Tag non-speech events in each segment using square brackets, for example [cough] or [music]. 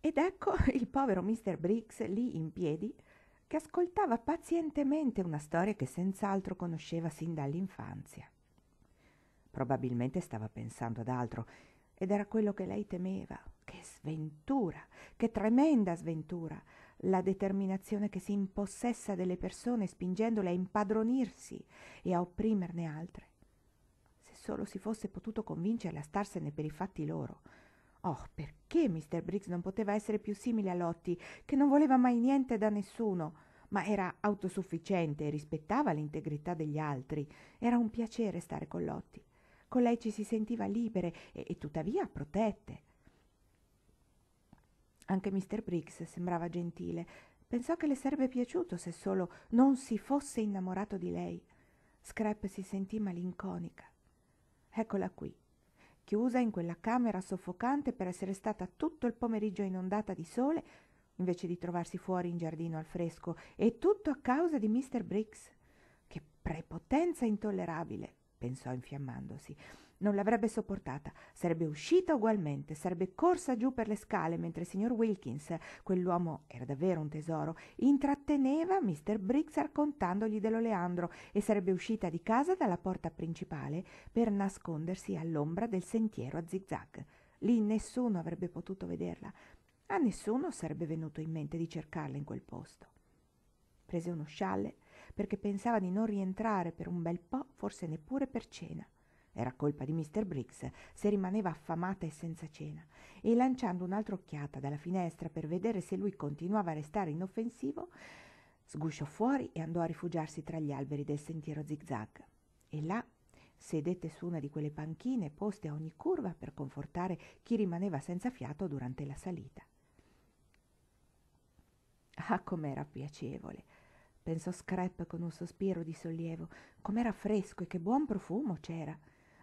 Ed ecco [laughs] il povero Mr. Briggs lì in piedi che ascoltava pazientemente una storia che senz'altro conosceva sin dall'infanzia. Probabilmente stava pensando ad altro ed era quello che lei temeva. Che sventura, che tremenda sventura, la determinazione che si impossessa delle persone spingendole a impadronirsi e a opprimerne altre. Se solo si fosse potuto convincerle a starsene per i fatti loro, Oh, perché Mr. Briggs non poteva essere più simile a Lottie, che non voleva mai niente da nessuno, ma era autosufficiente e rispettava l'integrità degli altri. Era un piacere stare con Lottie. Con lei ci si sentiva libere e, e tuttavia protette. Anche Mr. Briggs sembrava gentile. Pensò che le sarebbe piaciuto se solo non si fosse innamorato di lei. Scrap si sentì malinconica. Eccola qui, chiusa in quella camera soffocante per essere stata tutto il pomeriggio inondata di sole invece di trovarsi fuori in giardino al fresco e tutto a causa di Mr. Briggs. Che prepotenza intollerabile, pensò infiammandosi non l'avrebbe sopportata, sarebbe uscita ugualmente, sarebbe corsa giù per le scale mentre il signor Wilkins, quell'uomo era davvero un tesoro, intratteneva Mr. Briggs raccontandogli dell'oleandro e sarebbe uscita di casa dalla porta principale per nascondersi all'ombra del sentiero a zigzag. Lì nessuno avrebbe potuto vederla, a nessuno sarebbe venuto in mente di cercarla in quel posto. Prese uno scialle perché pensava di non rientrare per un bel po', forse neppure per cena era colpa di Mr. Briggs se rimaneva affamata e senza cena, e lanciando un'altra occhiata dalla finestra per vedere se lui continuava a restare inoffensivo, sgusciò fuori e andò a rifugiarsi tra gli alberi del sentiero zigzag. E là sedette su una di quelle panchine poste a ogni curva per confortare chi rimaneva senza fiato durante la salita. Ah, com'era piacevole! pensò Scrap con un sospiro di sollievo, com'era fresco e che buon profumo c'era!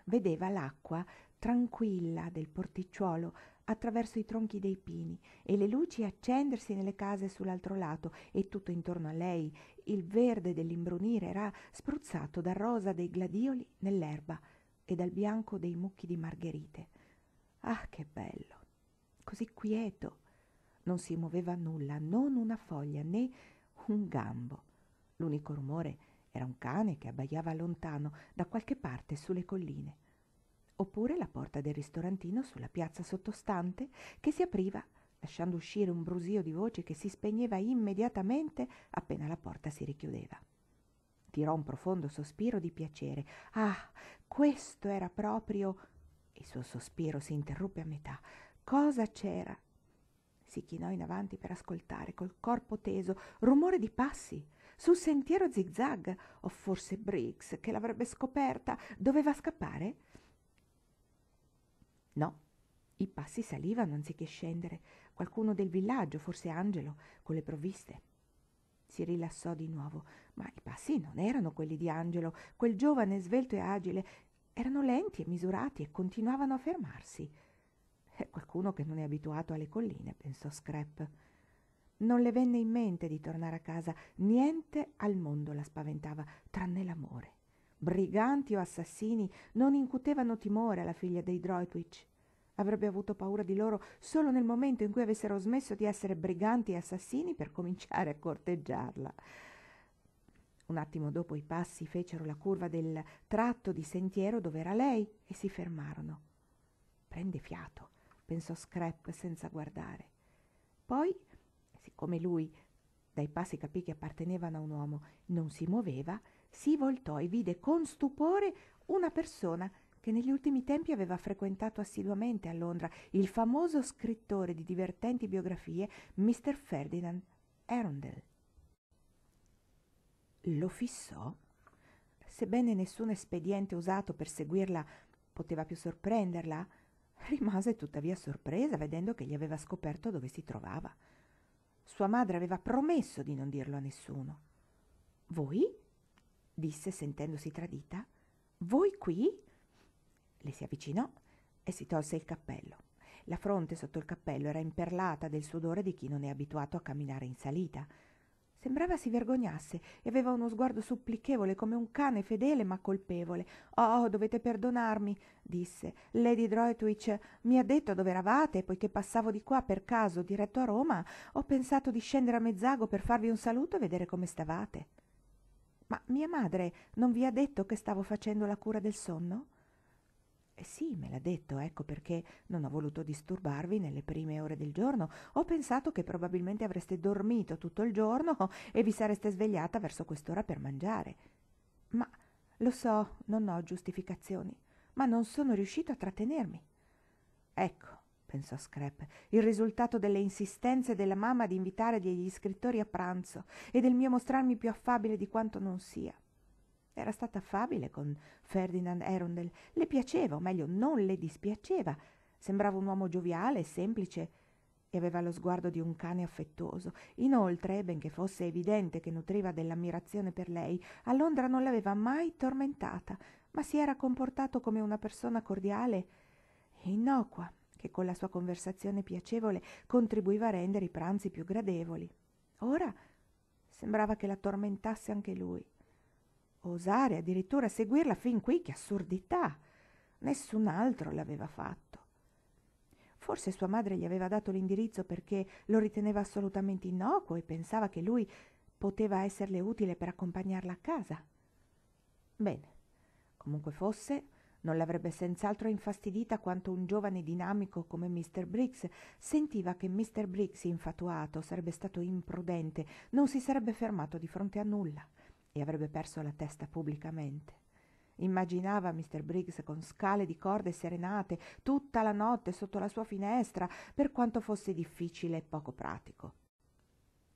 vedeva l'acqua tranquilla del porticciolo attraverso i tronchi dei pini e le luci accendersi nelle case sull'altro lato e tutto intorno a lei il verde dell'imbrunire era spruzzato dal rosa dei gladioli nell'erba e dal bianco dei mucchi di margherite. Ah, che bello! Così quieto! Non si muoveva nulla, non una foglia né un gambo. L'unico rumore era un cane che abbaiava lontano da qualche parte sulle colline. Oppure la porta del ristorantino sulla piazza sottostante che si apriva lasciando uscire un brusio di voce che si spegneva immediatamente appena la porta si richiudeva. Tirò un profondo sospiro di piacere. Ah, questo era proprio. Il suo sospiro si interruppe a metà. Cosa c'era? Si chinò in avanti per ascoltare, col corpo teso, rumore di passi su un sentiero zigzag o forse Briggs che l'avrebbe scoperta doveva scappare? No, i passi salivano anziché scendere. Qualcuno del villaggio, forse Angelo, con le provviste. Si rilassò di nuovo, ma i passi non erano quelli di Angelo, quel giovane svelto e agile. Erano lenti e misurati e continuavano a fermarsi. È qualcuno che non è abituato alle colline, pensò Scrap. Non le venne in mente di tornare a casa, niente al mondo la spaventava, tranne l'amore. Briganti o assassini non incutevano timore alla figlia dei Droitwich. Avrebbe avuto paura di loro solo nel momento in cui avessero smesso di essere briganti e assassini per cominciare a corteggiarla. Un attimo dopo i passi fecero la curva del tratto di sentiero dove era lei e si fermarono. Prende fiato, pensò Scrap senza guardare. Poi come lui, dai passi capì che appartenevano a un uomo, non si muoveva, si voltò e vide con stupore una persona che negli ultimi tempi aveva frequentato assiduamente a Londra, il famoso scrittore di divertenti biografie Mr. Ferdinand Arundel. Lo fissò, sebbene nessun espediente usato per seguirla poteva più sorprenderla, rimase tuttavia sorpresa vedendo che gli aveva scoperto dove si trovava. Sua madre aveva promesso di non dirlo a nessuno. Voi? disse sentendosi tradita. Voi qui? Le si avvicinò e si tolse il cappello. La fronte sotto il cappello era imperlata del sudore di chi non è abituato a camminare in salita. Sembrava si vergognasse e aveva uno sguardo supplichevole come un cane fedele ma colpevole. Oh, dovete perdonarmi, disse. Lady Droitwich mi ha detto dove eravate, poiché passavo di qua per caso diretto a Roma, ho pensato di scendere a Mezzago per farvi un saluto e vedere come stavate. Ma mia madre non vi ha detto che stavo facendo la cura del sonno? Eh sì, me l'ha detto, ecco perché non ho voluto disturbarvi nelle prime ore del giorno. Ho pensato che probabilmente avreste dormito tutto il giorno [laughs] e vi sareste svegliata verso quest'ora per mangiare. Ma lo so, non ho giustificazioni, ma non sono riuscito a trattenermi. Ecco, pensò Scrap, il risultato delle insistenze della mamma di invitare degli scrittori a pranzo e del mio mostrarmi più affabile di quanto non sia. Era stata affabile con Ferdinand Erondel, le piaceva, o meglio non le dispiaceva. Sembrava un uomo gioviale semplice e aveva lo sguardo di un cane affettuoso. Inoltre, benché fosse evidente che nutriva dell'ammirazione per lei, a Londra non l'aveva mai tormentata, ma si era comportato come una persona cordiale e innocua, che con la sua conversazione piacevole contribuiva a rendere i pranzi più gradevoli. Ora sembrava che la tormentasse anche lui. Osare addirittura seguirla fin qui, che assurdità! Nessun altro l'aveva fatto. Forse sua madre gli aveva dato l'indirizzo perché lo riteneva assolutamente innocuo e pensava che lui poteva esserle utile per accompagnarla a casa. Bene, comunque fosse, non l'avrebbe senz'altro infastidita quanto un giovane dinamico come Mr. Briggs sentiva che Mr. Briggs infatuato sarebbe stato imprudente, non si sarebbe fermato di fronte a nulla e avrebbe perso la testa pubblicamente. Immaginava Mr. Briggs con scale di corde serenate tutta la notte sotto la sua finestra, per quanto fosse difficile e poco pratico.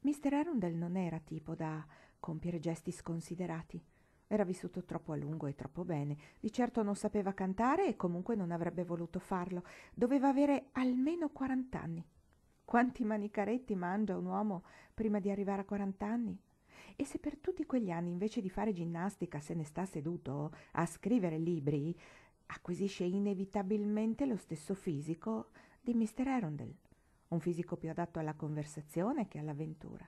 Mr. Arundel non era tipo da compiere gesti sconsiderati. Era vissuto troppo a lungo e troppo bene. Di certo non sapeva cantare e comunque non avrebbe voluto farlo. Doveva avere almeno 40 anni. Quanti manicaretti mangia un uomo prima di arrivare a 40 anni? e se per tutti quegli anni invece di fare ginnastica se ne sta seduto a scrivere libri, acquisisce inevitabilmente lo stesso fisico di Mr. Arundel, un fisico più adatto alla conversazione che all'avventura.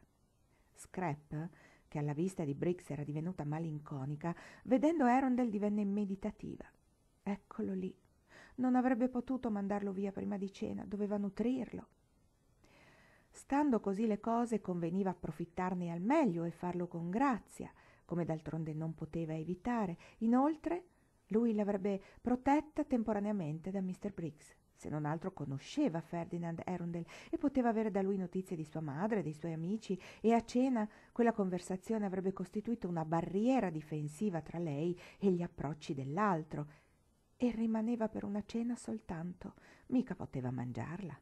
Scrap, che alla vista di Briggs era divenuta malinconica, vedendo Arundel divenne meditativa. Eccolo lì. Non avrebbe potuto mandarlo via prima di cena, doveva nutrirlo Stando così le cose conveniva approfittarne al meglio e farlo con grazia, come d'altronde non poteva evitare. Inoltre, lui l'avrebbe protetta temporaneamente da Mr. Briggs. Se non altro conosceva Ferdinand Arundel e poteva avere da lui notizie di sua madre, dei suoi amici, e a cena quella conversazione avrebbe costituito una barriera difensiva tra lei e gli approcci dell'altro. E rimaneva per una cena soltanto, mica poteva mangiarla.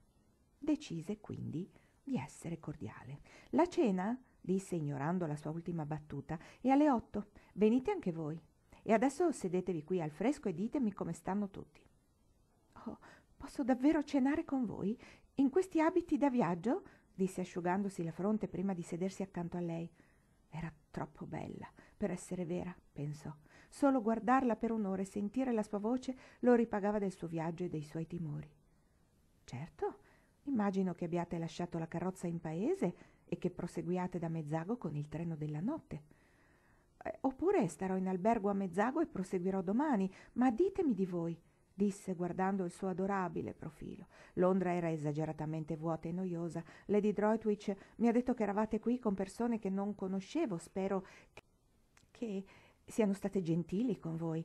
Decise quindi di essere cordiale. La cena? disse ignorando la sua ultima battuta, è alle otto. Venite anche voi. E adesso sedetevi qui al fresco e ditemi come stanno tutti. Oh, posso davvero cenare con voi? In questi abiti da viaggio? disse asciugandosi la fronte prima di sedersi accanto a lei. Era troppo bella per essere vera, pensò. Solo guardarla per un'ora e sentire la sua voce lo ripagava del suo viaggio e dei suoi timori. Certo, Immagino che abbiate lasciato la carrozza in paese e che proseguiate da Mezzago con il treno della notte. Eh, oppure starò in albergo a Mezzago e proseguirò domani, ma ditemi di voi, disse guardando il suo adorabile profilo. Londra era esageratamente vuota e noiosa. Lady Droitwich mi ha detto che eravate qui con persone che non conoscevo. Spero che siano state gentili con voi.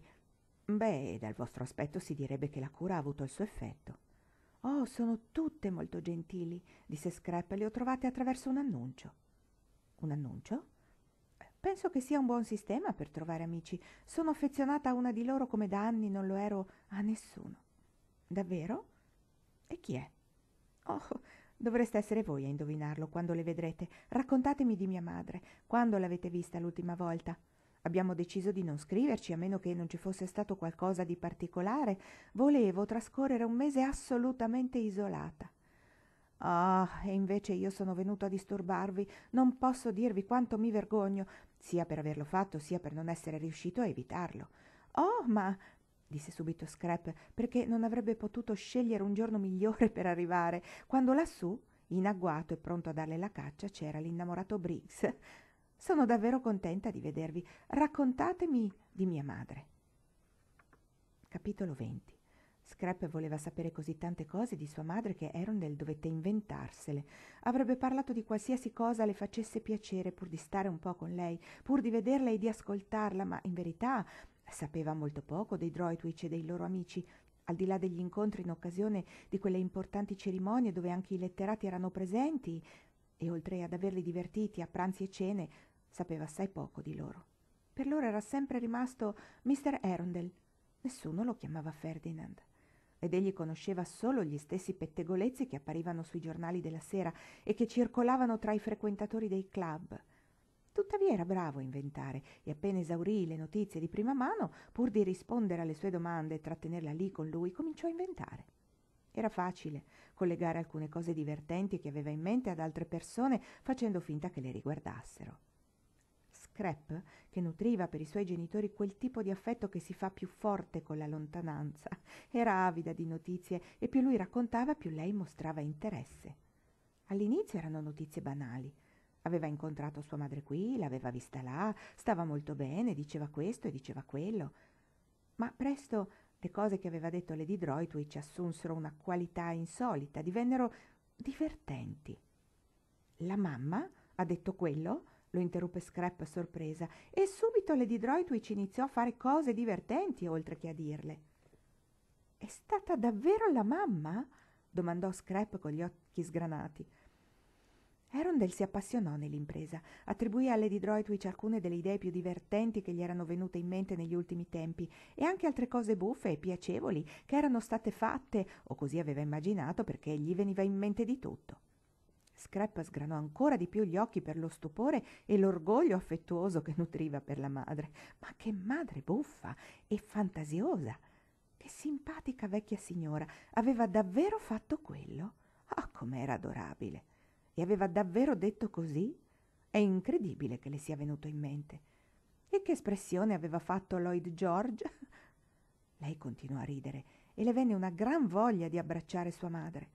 Beh, dal vostro aspetto si direbbe che la cura ha avuto il suo effetto. Oh, sono tutte molto gentili, disse Scrap, le ho trovate attraverso un annuncio. Un annuncio? Eh, penso che sia un buon sistema per trovare amici. Sono affezionata a una di loro come da anni non lo ero a nessuno. Davvero? E chi è? Oh, dovreste essere voi a indovinarlo quando le vedrete. Raccontatemi di mia madre, quando l'avete vista l'ultima volta. Abbiamo deciso di non scriverci a meno che non ci fosse stato qualcosa di particolare. Volevo trascorrere un mese assolutamente isolata. Ah, e invece io sono venuto a disturbarvi. Non posso dirvi quanto mi vergogno, sia per averlo fatto, sia per non essere riuscito a evitarlo. Oh, ma disse subito Scrap, perché non avrebbe potuto scegliere un giorno migliore per arrivare, quando lassù, in agguato e pronto a darle la caccia, c'era l'innamorato Briggs. Sono davvero contenta di vedervi. Raccontatemi di mia madre. Capitolo 20. Scrap voleva sapere così tante cose di sua madre che Arundel dovette inventarsele. Avrebbe parlato di qualsiasi cosa le facesse piacere pur di stare un po' con lei, pur di vederla e di ascoltarla, ma in verità sapeva molto poco dei Droitwich e dei loro amici, al di là degli incontri in occasione di quelle importanti cerimonie dove anche i letterati erano presenti, e oltre ad averli divertiti a pranzi e cene, sapeva assai poco di loro. Per loro era sempre rimasto Mr. Arundel. Nessuno lo chiamava Ferdinand. Ed egli conosceva solo gli stessi pettegolezzi che apparivano sui giornali della sera e che circolavano tra i frequentatori dei club. Tuttavia era bravo a inventare e appena esaurì le notizie di prima mano, pur di rispondere alle sue domande e trattenerla lì con lui, cominciò a inventare. Era facile collegare alcune cose divertenti che aveva in mente ad altre persone facendo finta che le riguardassero. Crepe, che nutriva per i suoi genitori quel tipo di affetto che si fa più forte con la lontananza, era avida di notizie e più lui raccontava più lei mostrava interesse. All'inizio erano notizie banali. Aveva incontrato sua madre qui, l'aveva vista là, stava molto bene, diceva questo e diceva quello. Ma presto le cose che aveva detto Lady Droitwich assunsero una qualità insolita, divennero divertenti. La mamma ha detto quello? lo interruppe Scrap sorpresa, e subito Lady Droitwich iniziò a fare cose divertenti oltre che a dirle. È stata davvero la mamma? domandò Scrap con gli occhi sgranati. Arundel si appassionò nell'impresa, attribuì a Lady Droitwich alcune delle idee più divertenti che gli erano venute in mente negli ultimi tempi e anche altre cose buffe e piacevoli che erano state fatte, o così aveva immaginato perché gli veniva in mente di tutto. Scrap sgranò ancora di più gli occhi per lo stupore e l'orgoglio affettuoso che nutriva per la madre. Ma che madre buffa e fantasiosa! Che simpatica vecchia signora! Aveva davvero fatto quello? Ah, oh, com'era adorabile! E aveva davvero detto così? È incredibile che le sia venuto in mente. E che espressione aveva fatto Lloyd George? [laughs] Lei continuò a ridere e le venne una gran voglia di abbracciare sua madre.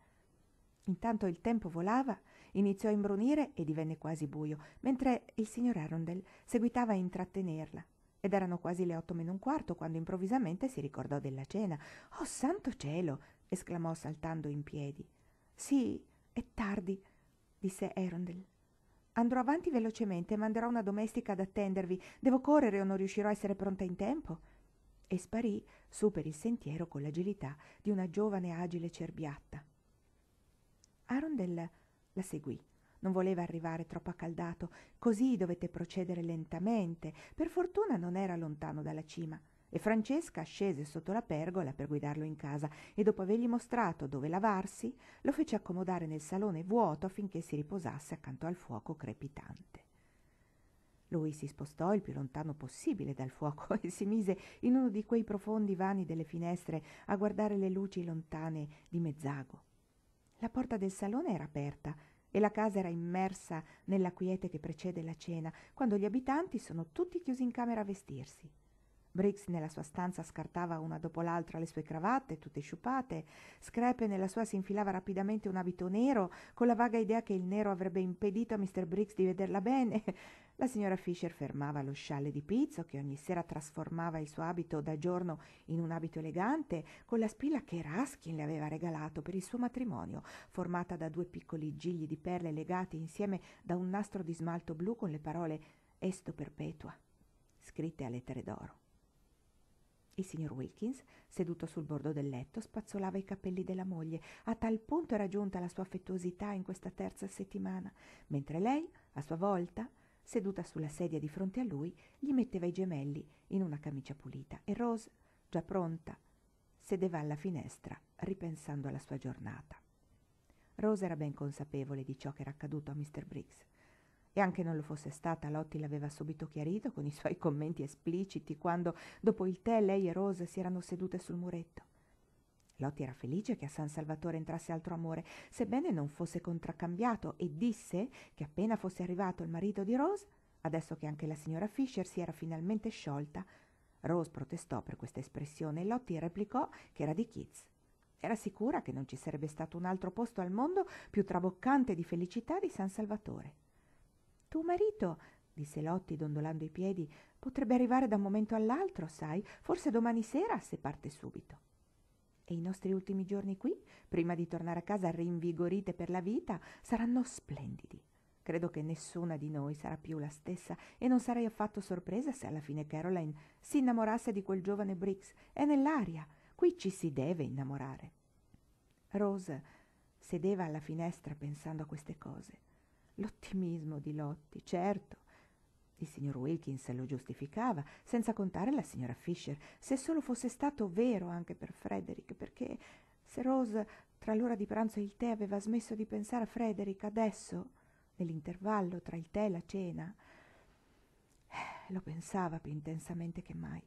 Intanto il tempo volava Iniziò a imbrunire e divenne quasi buio, mentre il signor Arundel seguitava a intrattenerla. Ed erano quasi le otto meno un quarto quando improvvisamente si ricordò della cena. Oh santo cielo! esclamò saltando in piedi. Sì, è tardi, disse Arundel. Andrò avanti velocemente e manderò una domestica ad attendervi. Devo correre o non riuscirò a essere pronta in tempo. E sparì su per il sentiero con l'agilità di una giovane agile cerbiatta. Arundel la seguì. Non voleva arrivare troppo accaldato, così dovette procedere lentamente. Per fortuna non era lontano dalla cima. E Francesca scese sotto la pergola per guidarlo in casa e dopo avergli mostrato dove lavarsi, lo fece accomodare nel salone vuoto affinché si riposasse accanto al fuoco crepitante. Lui si spostò il più lontano possibile dal fuoco [laughs] e si mise in uno di quei profondi vani delle finestre a guardare le luci lontane di Mezzago. La porta del salone era aperta e la casa era immersa nella quiete che precede la cena, quando gli abitanti sono tutti chiusi in camera a vestirsi. Briggs nella sua stanza scartava una dopo l'altra le sue cravatte, tutte sciupate, Screpe nella sua si infilava rapidamente un abito nero, con la vaga idea che il nero avrebbe impedito a Mr. Briggs di vederla bene. La signora Fisher fermava lo scialle di pizzo che ogni sera trasformava il suo abito da giorno in un abito elegante con la spilla che Raskin le aveva regalato per il suo matrimonio, formata da due piccoli gigli di perle legati insieme da un nastro di smalto blu con le parole Esto perpetua, scritte a lettere d'oro. Il signor Wilkins, seduto sul bordo del letto, spazzolava i capelli della moglie. A tal punto era giunta la sua affettuosità in questa terza settimana, mentre lei, a sua volta, seduta sulla sedia di fronte a lui, gli metteva i gemelli in una camicia pulita e Rose, già pronta, sedeva alla finestra ripensando alla sua giornata. Rose era ben consapevole di ciò che era accaduto a Mr. Briggs. E anche non lo fosse stata, Lotti l'aveva subito chiarito con i suoi commenti espliciti quando, dopo il tè, lei e Rose si erano sedute sul muretto. Lotti era felice che a San Salvatore entrasse altro amore, sebbene non fosse contraccambiato, e disse che appena fosse arrivato il marito di Rose, adesso che anche la signora Fisher si era finalmente sciolta, Rose protestò per questa espressione e Lotti replicò che era di Keats. Era sicura che non ci sarebbe stato un altro posto al mondo più traboccante di felicità di San Salvatore. Tuo marito, disse Lotti dondolando i piedi, potrebbe arrivare da un momento all'altro, sai, forse domani sera se parte subito e i nostri ultimi giorni qui, prima di tornare a casa rinvigorite per la vita, saranno splendidi. Credo che nessuna di noi sarà più la stessa e non sarei affatto sorpresa se alla fine Caroline si innamorasse di quel giovane Briggs. È nell'aria. Qui ci si deve innamorare. Rose sedeva alla finestra pensando a queste cose. L'ottimismo di Lotti, certo, il signor Wilkins lo giustificava, senza contare la signora Fisher. Se solo fosse stato vero anche per Frederick, perché se Rose tra l'ora di pranzo e il tè aveva smesso di pensare a Frederick adesso, nell'intervallo tra il tè e la cena, eh, lo pensava più intensamente che mai.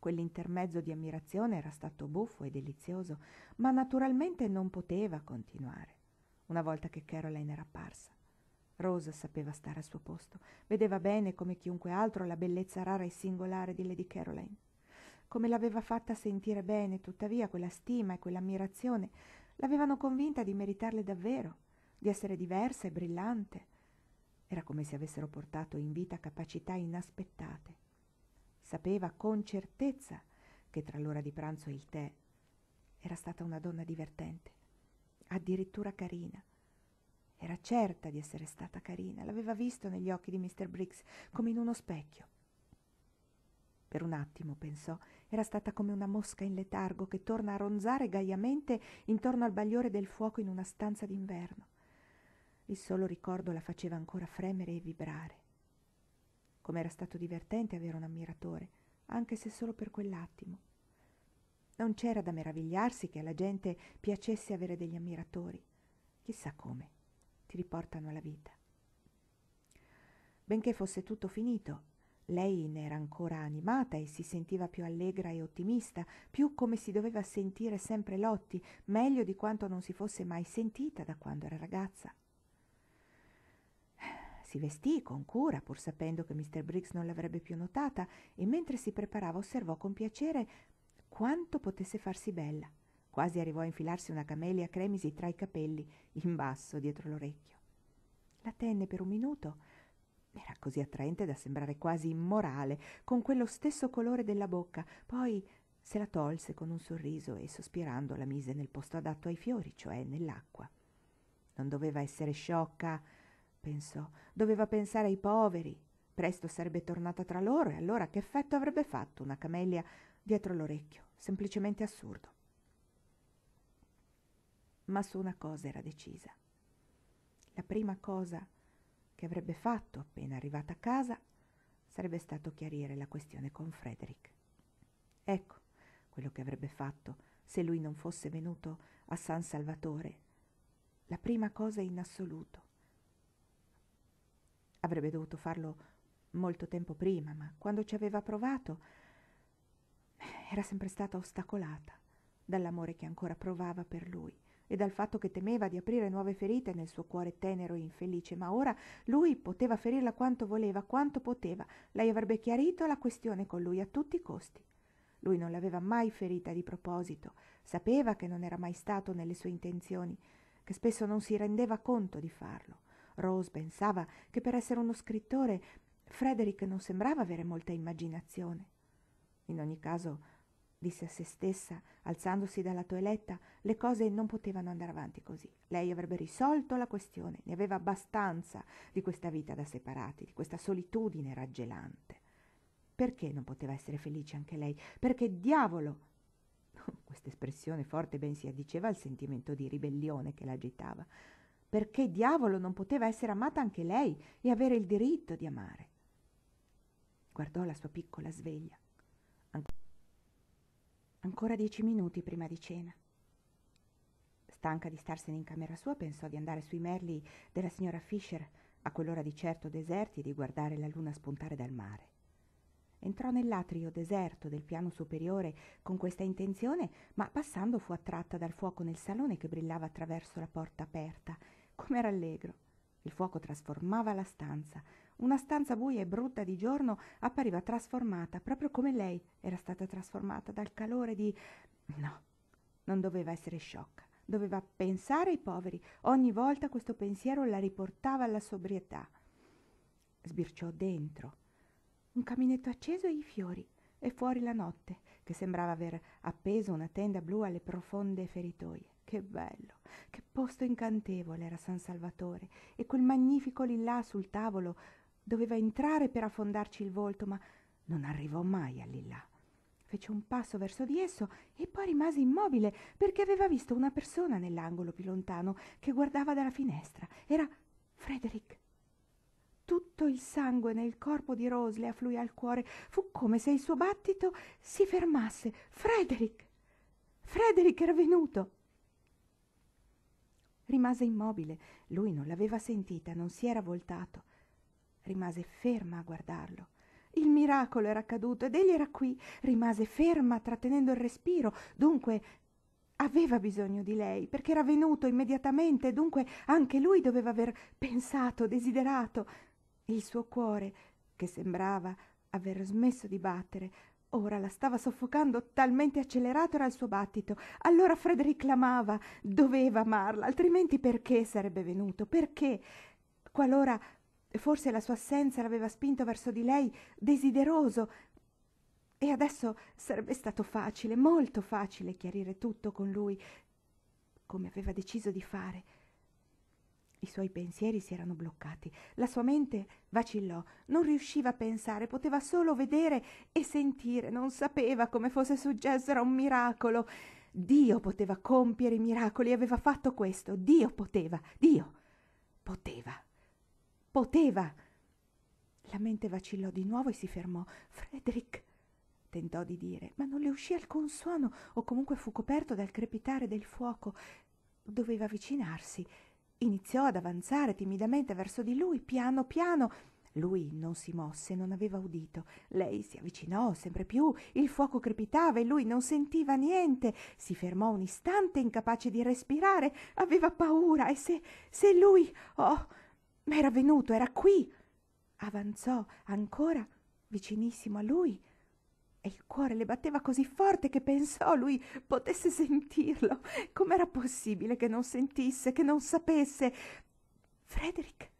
Quell'intermezzo di ammirazione era stato buffo e delizioso, ma naturalmente non poteva continuare, una volta che Caroline era apparsa. Rosa sapeva stare al suo posto, vedeva bene come chiunque altro la bellezza rara e singolare di Lady Caroline. Come l'aveva fatta sentire bene, tuttavia, quella stima e quell'ammirazione l'avevano convinta di meritarle davvero, di essere diversa e brillante. Era come se avessero portato in vita capacità inaspettate. Sapeva con certezza che tra l'ora di pranzo e il tè era stata una donna divertente, addirittura carina, era certa di essere stata carina, l'aveva visto negli occhi di Mr. Briggs come in uno specchio. Per un attimo, pensò, era stata come una mosca in letargo che torna a ronzare gaiamente intorno al bagliore del fuoco in una stanza d'inverno. Il solo ricordo la faceva ancora fremere e vibrare. Com'era stato divertente avere un ammiratore, anche se solo per quell'attimo. Non c'era da meravigliarsi che alla gente piacesse avere degli ammiratori, chissà come ti riportano alla vita. Benché fosse tutto finito, lei ne era ancora animata e si sentiva più allegra e ottimista, più come si doveva sentire sempre Lotti, meglio di quanto non si fosse mai sentita da quando era ragazza. Si vestì con cura, pur sapendo che Mr. Briggs non l'avrebbe più notata, e mentre si preparava osservò con piacere quanto potesse farsi bella. Quasi arrivò a infilarsi una camelia cremisi tra i capelli, in basso, dietro l'orecchio. La tenne per un minuto. Era così attraente da sembrare quasi immorale, con quello stesso colore della bocca. Poi se la tolse con un sorriso e sospirando la mise nel posto adatto ai fiori, cioè nell'acqua. Non doveva essere sciocca, pensò, doveva pensare ai poveri. Presto sarebbe tornata tra loro e allora che effetto avrebbe fatto una camellia dietro l'orecchio? Semplicemente assurdo ma su una cosa era decisa. La prima cosa che avrebbe fatto appena arrivata a casa sarebbe stato chiarire la questione con Frederick. Ecco quello che avrebbe fatto se lui non fosse venuto a San Salvatore. La prima cosa in assoluto. Avrebbe dovuto farlo molto tempo prima, ma quando ci aveva provato eh, era sempre stata ostacolata dall'amore che ancora provava per lui e dal fatto che temeva di aprire nuove ferite nel suo cuore tenero e infelice, ma ora lui poteva ferirla quanto voleva, quanto poteva. Lei avrebbe chiarito la questione con lui a tutti i costi. Lui non l'aveva mai ferita di proposito, sapeva che non era mai stato nelle sue intenzioni, che spesso non si rendeva conto di farlo. Rose pensava che per essere uno scrittore Frederick non sembrava avere molta immaginazione. In ogni caso, disse a se stessa, alzandosi dalla toeletta, le cose non potevano andare avanti così. Lei avrebbe risolto la questione, ne aveva abbastanza di questa vita da separati, di questa solitudine raggelante. Perché non poteva essere felice anche lei? Perché diavolo! [laughs] Questa espressione forte ben si addiceva al sentimento di ribellione che l'agitava. Perché diavolo non poteva essere amata anche lei e avere il diritto di amare? Guardò la sua piccola sveglia Ancora dieci minuti prima di cena. Stanca di starsene in camera sua, pensò di andare sui merli della signora Fisher, a quell'ora di certo deserti, e di guardare la luna spuntare dal mare. Entrò nell'atrio deserto del piano superiore con questa intenzione, ma passando fu attratta dal fuoco nel salone che brillava attraverso la porta aperta. Com'era allegro! Il fuoco trasformava la stanza. Una stanza buia e brutta di giorno appariva trasformata, proprio come lei era stata trasformata dal calore di... No, non doveva essere sciocca. Doveva pensare ai poveri. Ogni volta questo pensiero la riportava alla sobrietà. Sbirciò dentro. Un caminetto acceso e i fiori. E fuori la notte, che sembrava aver appeso una tenda blu alle profonde feritoie. Che bello, che posto incantevole era San Salvatore, e quel magnifico lillà sul tavolo doveva entrare per affondarci il volto, ma non arrivò mai al lillà. Fece un passo verso di esso e poi rimase immobile perché aveva visto una persona nell'angolo più lontano che guardava dalla finestra. Era Frederick. Tutto il sangue nel corpo di Rose le affluì al cuore. Fu come se il suo battito si fermasse. Frederick! Frederick era venuto! Rimase immobile, lui non l'aveva sentita, non si era voltato. Rimase ferma a guardarlo. Il miracolo era accaduto ed egli era qui. Rimase ferma, trattenendo il respiro. Dunque, aveva bisogno di lei, perché era venuto immediatamente, dunque anche lui doveva aver pensato, desiderato. Il suo cuore, che sembrava aver smesso di battere, ora la stava soffocando talmente accelerato era il suo battito allora frederick l'amava doveva amarla altrimenti perché sarebbe venuto perché qualora forse la sua assenza l'aveva spinto verso di lei desideroso e adesso sarebbe stato facile molto facile chiarire tutto con lui come aveva deciso di fare i suoi pensieri si erano bloccati, la sua mente vacillò, non riusciva a pensare, poteva solo vedere e sentire, non sapeva come fosse successo, era un miracolo. Dio poteva compiere i miracoli, aveva fatto questo, Dio poteva, Dio poteva, poteva. La mente vacillò di nuovo e si fermò. Frederick, tentò di dire, ma non le uscì alcun suono o comunque fu coperto dal crepitare del fuoco. Doveva avvicinarsi Iniziò ad avanzare timidamente verso di lui, piano piano. Lui non si mosse, non aveva udito. Lei si avvicinò sempre più, il fuoco crepitava e lui non sentiva niente. Si fermò un istante, incapace di respirare. Aveva paura e se, se lui... Oh, ma era venuto, era qui. Avanzò ancora vicinissimo a lui, cuore le batteva così forte che pensò lui potesse sentirlo. Com'era possibile che non sentisse, che non sapesse? Frederick,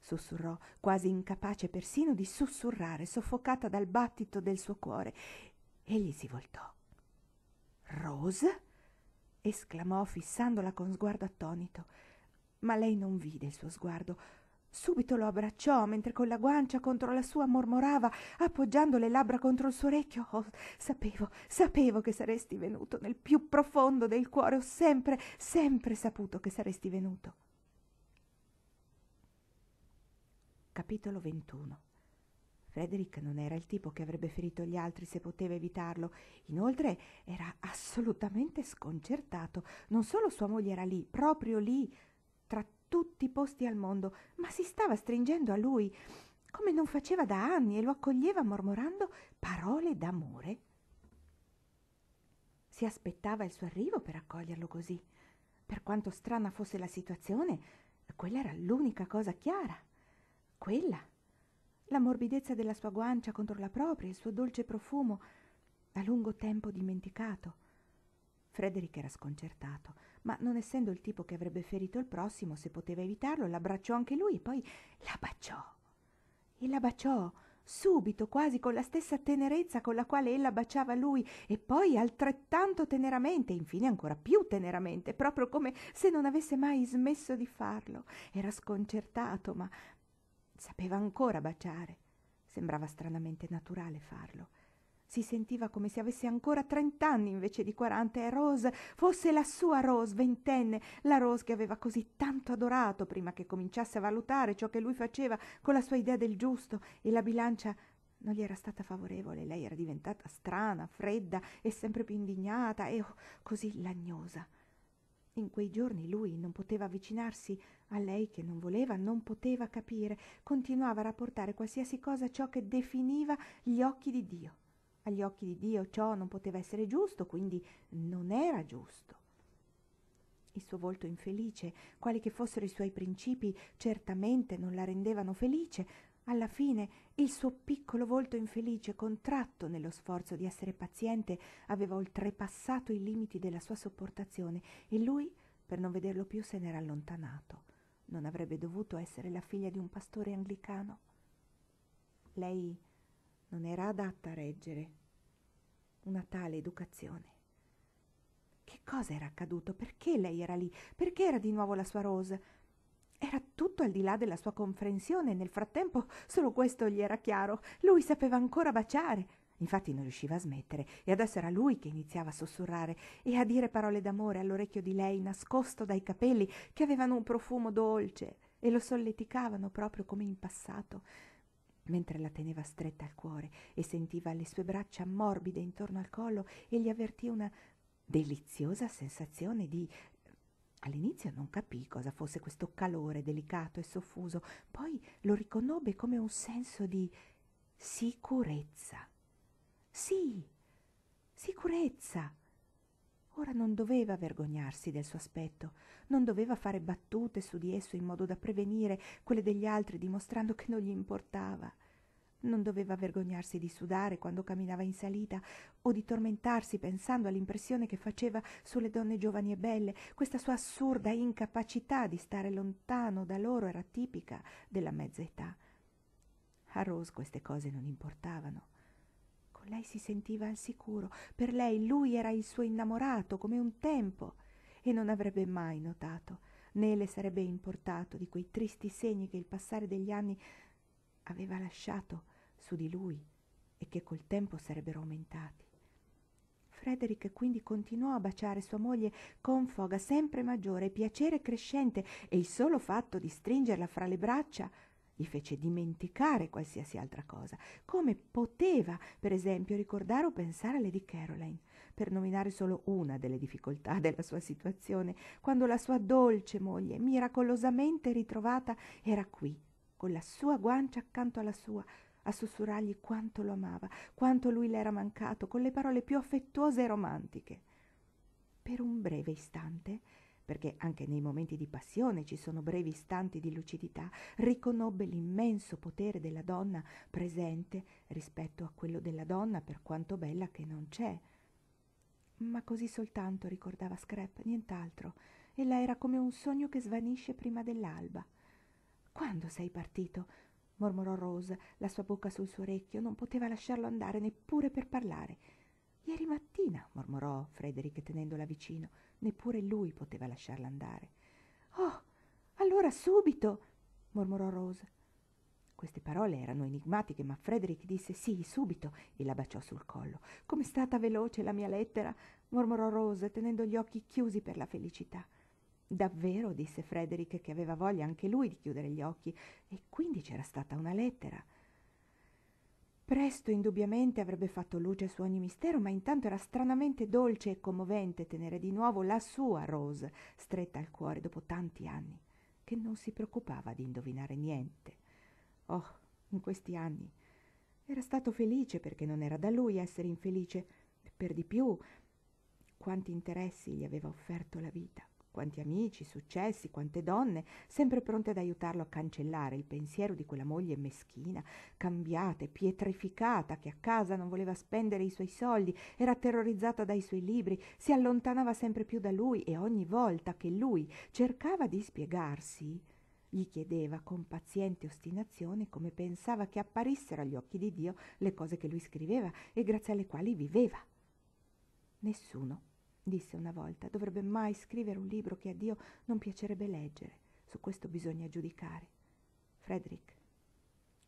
sussurrò, quasi incapace persino di sussurrare, soffocata dal battito del suo cuore. Egli si voltò. Rose? esclamò fissandola con sguardo attonito. Ma lei non vide il suo sguardo subito lo abbracciò mentre con la guancia contro la sua mormorava appoggiando le labbra contro il suo orecchio oh sapevo sapevo che saresti venuto nel più profondo del cuore ho sempre sempre saputo che saresti venuto capitolo 21 Frederick non era il tipo che avrebbe ferito gli altri se poteva evitarlo. Inoltre era assolutamente sconcertato. Non solo sua moglie era lì, proprio lì, tutti i posti al mondo, ma si stava stringendo a lui, come non faceva da anni, e lo accoglieva mormorando parole d'amore. Si aspettava il suo arrivo per accoglierlo così. Per quanto strana fosse la situazione, quella era l'unica cosa chiara. Quella. La morbidezza della sua guancia contro la propria, il suo dolce profumo, da lungo tempo dimenticato Frederick era sconcertato, ma non essendo il tipo che avrebbe ferito il prossimo, se poteva evitarlo, l'abbracciò anche lui e poi la baciò. E la baciò subito, quasi con la stessa tenerezza con la quale ella baciava lui, e poi altrettanto teneramente, infine ancora più teneramente, proprio come se non avesse mai smesso di farlo. Era sconcertato, ma sapeva ancora baciare. Sembrava stranamente naturale farlo si sentiva come se avesse ancora trent'anni invece di quaranta e Rose fosse la sua Rose, ventenne, la Rose che aveva così tanto adorato prima che cominciasse a valutare ciò che lui faceva con la sua idea del giusto e la bilancia non gli era stata favorevole, lei era diventata strana, fredda e sempre più indignata e oh, così lagnosa. In quei giorni lui non poteva avvicinarsi a lei che non voleva, non poteva capire, continuava a rapportare qualsiasi cosa a ciò che definiva gli occhi di Dio. Agli occhi di Dio ciò non poteva essere giusto, quindi non era giusto. Il suo volto infelice, quali che fossero i suoi principi, certamente non la rendevano felice. Alla fine il suo piccolo volto infelice, contratto nello sforzo di essere paziente, aveva oltrepassato i limiti della sua sopportazione e lui, per non vederlo più, se n'era allontanato. Non avrebbe dovuto essere la figlia di un pastore anglicano. Lei non era adatta a reggere una tale educazione. Che cosa era accaduto? Perché lei era lì? Perché era di nuovo la sua Rose? Era tutto al di là della sua comprensione nel frattempo solo questo gli era chiaro. Lui sapeva ancora baciare. Infatti non riusciva a smettere e adesso era lui che iniziava a sussurrare e a dire parole d'amore all'orecchio di lei nascosto dai capelli che avevano un profumo dolce e lo solleticavano proprio come in passato mentre la teneva stretta al cuore e sentiva le sue braccia morbide intorno al collo e gli avvertì una deliziosa sensazione di All'inizio non capì cosa fosse questo calore delicato e soffuso, poi lo riconobbe come un senso di sicurezza. Sì, sicurezza. Ora non doveva vergognarsi del suo aspetto, non doveva fare battute su di esso in modo da prevenire quelle degli altri dimostrando che non gli importava. Non doveva vergognarsi di sudare quando camminava in salita o di tormentarsi pensando all'impressione che faceva sulle donne giovani e belle. Questa sua assurda incapacità di stare lontano da loro era tipica della mezza età. A Rose queste cose non importavano con lei si sentiva al sicuro, per lei lui era il suo innamorato come un tempo e non avrebbe mai notato, né le sarebbe importato di quei tristi segni che il passare degli anni aveva lasciato su di lui e che col tempo sarebbero aumentati. Frederick quindi continuò a baciare sua moglie con foga sempre maggiore, piacere crescente e il solo fatto di stringerla fra le braccia gli fece dimenticare qualsiasi altra cosa. Come poteva, per esempio, ricordare o pensare a Lady Caroline, per nominare solo una delle difficoltà [laughs] della sua situazione, quando la sua dolce moglie, miracolosamente ritrovata, era qui, con la sua guancia accanto alla sua, a sussurrargli quanto lo amava, quanto lui le era mancato, con le parole più affettuose e romantiche. Per un breve istante perché anche nei momenti di passione ci sono brevi istanti di lucidità, riconobbe l'immenso potere della donna presente rispetto a quello della donna per quanto bella che non c'è. Ma così soltanto ricordava Scrap, nient'altro. Ella era come un sogno che svanisce prima dell'alba. Quando sei partito? mormorò Rose, la sua bocca sul suo orecchio, non poteva lasciarlo andare neppure per parlare. Ieri mattina, mormorò Frederick tenendola vicino, neppure lui poteva lasciarla andare. Oh, allora subito, mormorò Rose. Queste parole erano enigmatiche, ma Frederick disse sì, subito, e la baciò sul collo. Com'è stata veloce la mia lettera, mormorò Rose, tenendo gli occhi chiusi per la felicità. Davvero, disse Frederick, che aveva voglia anche lui di chiudere gli occhi, e quindi c'era stata una lettera. Presto indubbiamente avrebbe fatto luce su ogni mistero, ma intanto era stranamente dolce e commovente tenere di nuovo la sua Rose stretta al cuore dopo tanti anni, che non si preoccupava di indovinare niente. Oh, in questi anni era stato felice perché non era da lui essere infelice, per di più quanti interessi gli aveva offerto la vita quanti amici, successi, quante donne, sempre pronte ad aiutarlo a cancellare il pensiero di quella moglie meschina, cambiata e pietrificata, che a casa non voleva spendere i suoi soldi, era terrorizzata dai suoi libri, si allontanava sempre più da lui e ogni volta che lui cercava di spiegarsi, gli chiedeva con paziente ostinazione come pensava che apparissero agli occhi di Dio le cose che lui scriveva e grazie alle quali viveva. Nessuno disse una volta, dovrebbe mai scrivere un libro che a Dio non piacerebbe leggere. Su questo bisogna giudicare. Frederick.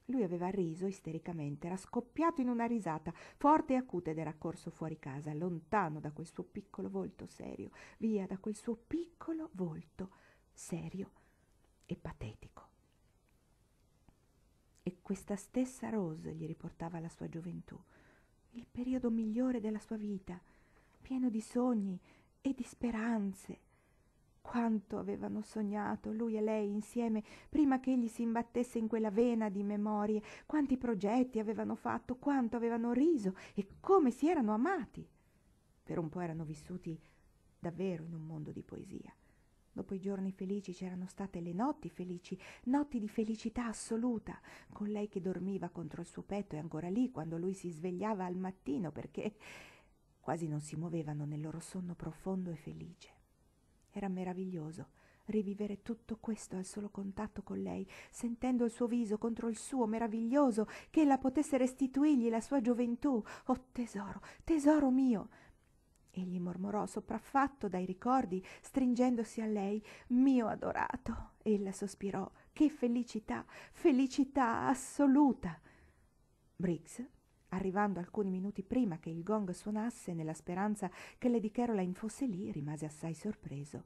Lui aveva riso istericamente, era scoppiato in una risata forte e acuta ed era corso fuori casa, lontano da quel suo piccolo volto serio, via da quel suo piccolo volto serio e patetico. E questa stessa Rose gli riportava la sua gioventù, il periodo migliore della sua vita, pieno di sogni e di speranze. Quanto avevano sognato lui e lei insieme prima che egli si imbattesse in quella vena di memorie, quanti progetti avevano fatto, quanto avevano riso e come si erano amati. Per un po' erano vissuti davvero in un mondo di poesia. Dopo i giorni felici c'erano state le notti felici, notti di felicità assoluta, con lei che dormiva contro il suo petto e ancora lì quando lui si svegliava al mattino perché quasi non si muovevano nel loro sonno profondo e felice. Era meraviglioso rivivere tutto questo al solo contatto con lei, sentendo il suo viso contro il suo meraviglioso, che ella potesse restituirgli la sua gioventù. Oh tesoro, tesoro mio! Egli mormorò, sopraffatto dai ricordi, stringendosi a lei, mio adorato. Ella sospirò, che felicità, felicità assoluta. Briggs Arrivando alcuni minuti prima che il gong suonasse, nella speranza che Lady Caroline fosse lì, rimase assai sorpreso.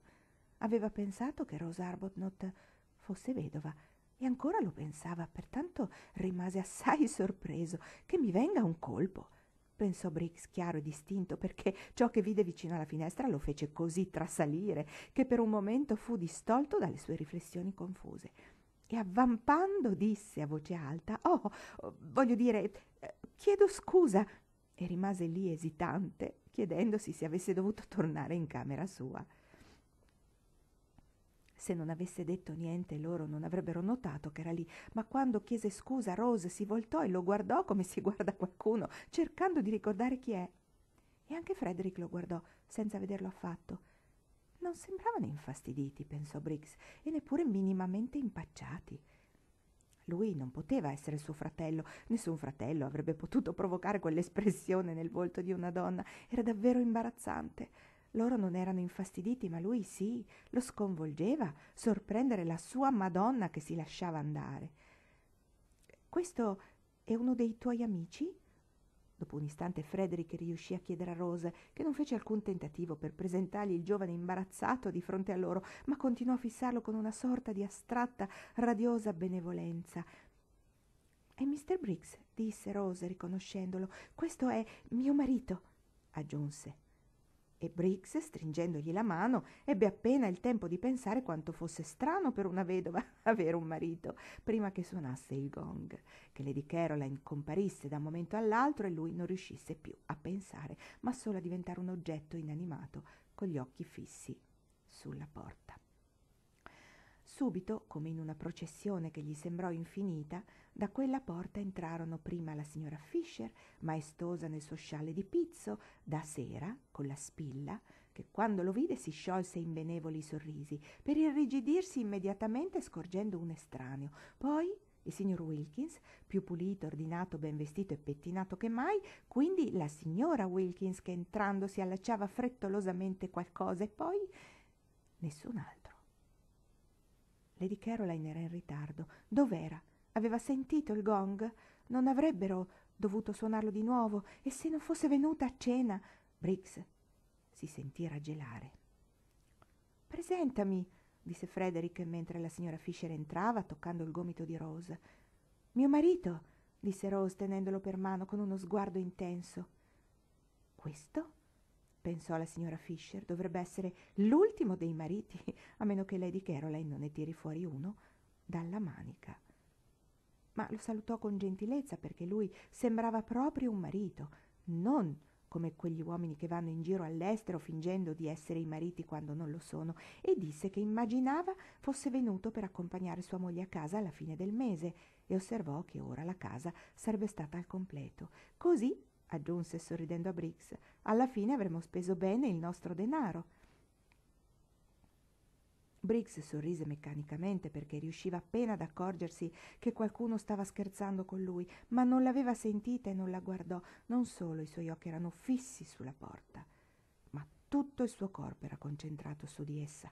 Aveva pensato che Rosa Arbuthnot fosse vedova e ancora lo pensava, pertanto rimase assai sorpreso che mi venga un colpo. Pensò Briggs chiaro e distinto perché ciò che vide vicino alla finestra lo fece così trasalire che per un momento fu distolto dalle sue riflessioni confuse. E avvampando disse a voce alta: Oh, voglio dire, eh, Chiedo scusa. E rimase lì esitante, chiedendosi se avesse dovuto tornare in camera sua. Se non avesse detto niente loro non avrebbero notato che era lì, ma quando chiese scusa Rose si voltò e lo guardò come si guarda qualcuno, cercando di ricordare chi è. E anche Frederick lo guardò, senza vederlo affatto. Non sembravano infastiditi, pensò Briggs, e neppure minimamente impacciati. Lui non poteva essere suo fratello, nessun fratello avrebbe potuto provocare quell'espressione nel volto di una donna, era davvero imbarazzante. Loro non erano infastiditi, ma lui sì, lo sconvolgeva sorprendere la sua Madonna che si lasciava andare. Questo è uno dei tuoi amici? Dopo un istante Frederick riuscì a chiedere a Rose, che non fece alcun tentativo per presentargli il giovane imbarazzato di fronte a loro, ma continuò a fissarlo con una sorta di astratta, radiosa benevolenza. È Mr. Briggs, disse Rose riconoscendolo. Questo è mio marito, aggiunse. E Briggs, stringendogli la mano, ebbe appena il tempo di pensare quanto fosse strano per una vedova [laughs] avere un marito, prima che suonasse il gong, che Lady Caroline comparisse da un momento all'altro e lui non riuscisse più a pensare, ma solo a diventare un oggetto inanimato, con gli occhi fissi sulla porta. Subito, come in una processione che gli sembrò infinita, da quella porta entrarono prima la signora Fisher, maestosa nel suo scialle di pizzo, da sera, con la spilla, che quando lo vide si sciolse in benevoli sorrisi, per irrigidirsi immediatamente scorgendo un estraneo. Poi il signor Wilkins, più pulito, ordinato, ben vestito e pettinato che mai, quindi la signora Wilkins che entrando si allacciava frettolosamente qualcosa e poi nessun altro. Lady Caroline era in ritardo. Dov'era? Aveva sentito il gong? Non avrebbero dovuto suonarlo di nuovo e se non fosse venuta a cena? Briggs si sentì raggelare. Presentami, disse Frederick mentre la signora Fisher entrava toccando il gomito di Rose. Mio marito, disse Rose tenendolo per mano con uno sguardo intenso. Questo? pensò la signora Fisher, dovrebbe essere l'ultimo dei mariti, a meno che lei di Caroline non ne tiri fuori uno, dalla manica. Ma lo salutò con gentilezza perché lui sembrava proprio un marito, non come quegli uomini che vanno in giro all'estero fingendo di essere i mariti quando non lo sono, e disse che immaginava fosse venuto per accompagnare sua moglie a casa alla fine del mese e osservò che ora la casa sarebbe stata al completo. Così aggiunse sorridendo a Briggs, alla fine avremo speso bene il nostro denaro. Briggs sorrise meccanicamente perché riusciva appena ad accorgersi che qualcuno stava scherzando con lui, ma non l'aveva sentita e non la guardò. Non solo i suoi occhi erano fissi sulla porta, ma tutto il suo corpo era concentrato su di essa.